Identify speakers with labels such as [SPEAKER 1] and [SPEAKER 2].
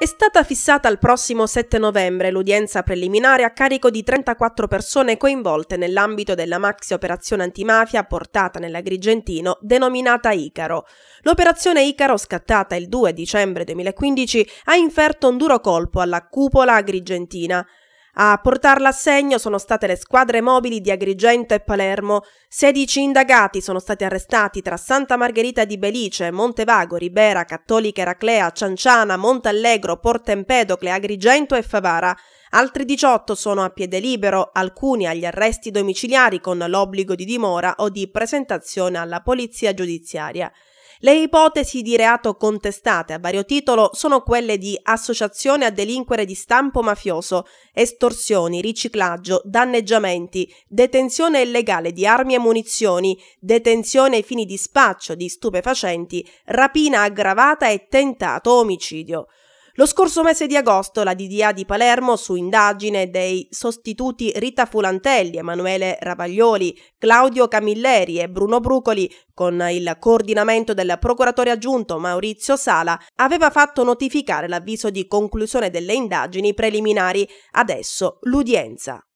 [SPEAKER 1] È stata fissata al prossimo 7 novembre l'udienza preliminare a carico di 34 persone coinvolte nell'ambito della maxi operazione antimafia portata nell'Agrigentino denominata Icaro. L'operazione Icaro, scattata il 2 dicembre 2015, ha inferto un duro colpo alla cupola agrigentina. A portarla a segno sono state le squadre mobili di Agrigento e Palermo. 16 indagati sono stati arrestati tra Santa Margherita di Belice, Montevago, Ribera, Cattolica Eraclea, Cianciana, Montallegro, Porto Empedocle, Agrigento e Favara. Altri 18 sono a piede libero, alcuni agli arresti domiciliari con l'obbligo di dimora o di presentazione alla polizia giudiziaria. Le ipotesi di reato contestate a vario titolo sono quelle di associazione a delinquere di stampo mafioso, estorsioni, riciclaggio, danneggiamenti, detenzione illegale di armi e munizioni, detenzione ai fini di spaccio di stupefacenti, rapina aggravata e tentato omicidio. Lo scorso mese di agosto la DDA di Palermo, su indagine dei sostituti Rita Fulantelli, Emanuele Ravaglioli, Claudio Camilleri e Bruno Brucoli, con il coordinamento del procuratore aggiunto Maurizio Sala, aveva fatto notificare l'avviso di conclusione delle indagini preliminari. Adesso l'udienza.